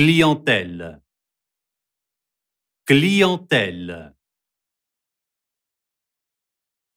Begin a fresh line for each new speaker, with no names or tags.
clientèle clientèle